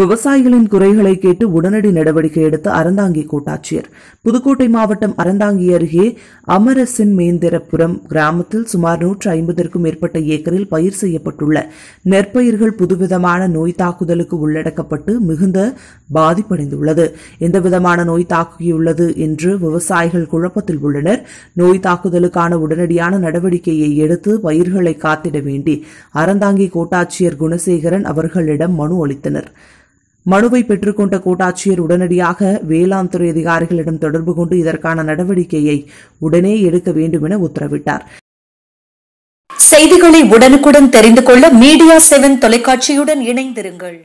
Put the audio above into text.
விவசாயிகளின் குறைகளை கேட்டு உடனடி நடவடிக்கை எடுத்த அறந்தாங்கி கூட்டாட்சியர் புதுக்கோட்டை மாவட்டம் அறந்தாங்கி அருகே அமரசின் மேந்திரபுரம் கிராமத்தில் சுமார் நூற்று ஐம்பதற்கும் மேற்பட்ட ஏக்கரில் பயிர் செய்யப்பட்டுள்ள நெற்பயிர்கள் புதுவிதமான நோய் தாக்குதலுக்கு உள்ளடக்கப்பட்டு மிகுந்த பாதிப்படைந்துள்ளது எந்த விதமான நோய் தாக்கியுள்ளது என்று விவசாயிகள் குழப்பத்தில் உள்ளனர் நோய் தாக்குதலுக்கான உடனடியான நடவடிக்கையை எடுத்து பயிர்களை காத்திட வேண்டி அறந்தாங்கி கோட்டாட்சியர் குணசேகரன் அவர்களிடம் மனு அளித்தனர் மனுவை பெற்றுக்கொண்ட கூட்டாட்சியர் உடனடியாக வேளாண் துறை அதிகாரிகளிடம் தொடர்பு கொண்டு இதற்கான நடவடிக்கையை உடனே எடுக்க வேண்டும் என உத்தரவிட்டார் செய்திகளை உடனுக்குடன் தெரிந்து கொள்ள மீடியா செவன் தொலைக்காட்சியுடன் இணைந்திருங்கள்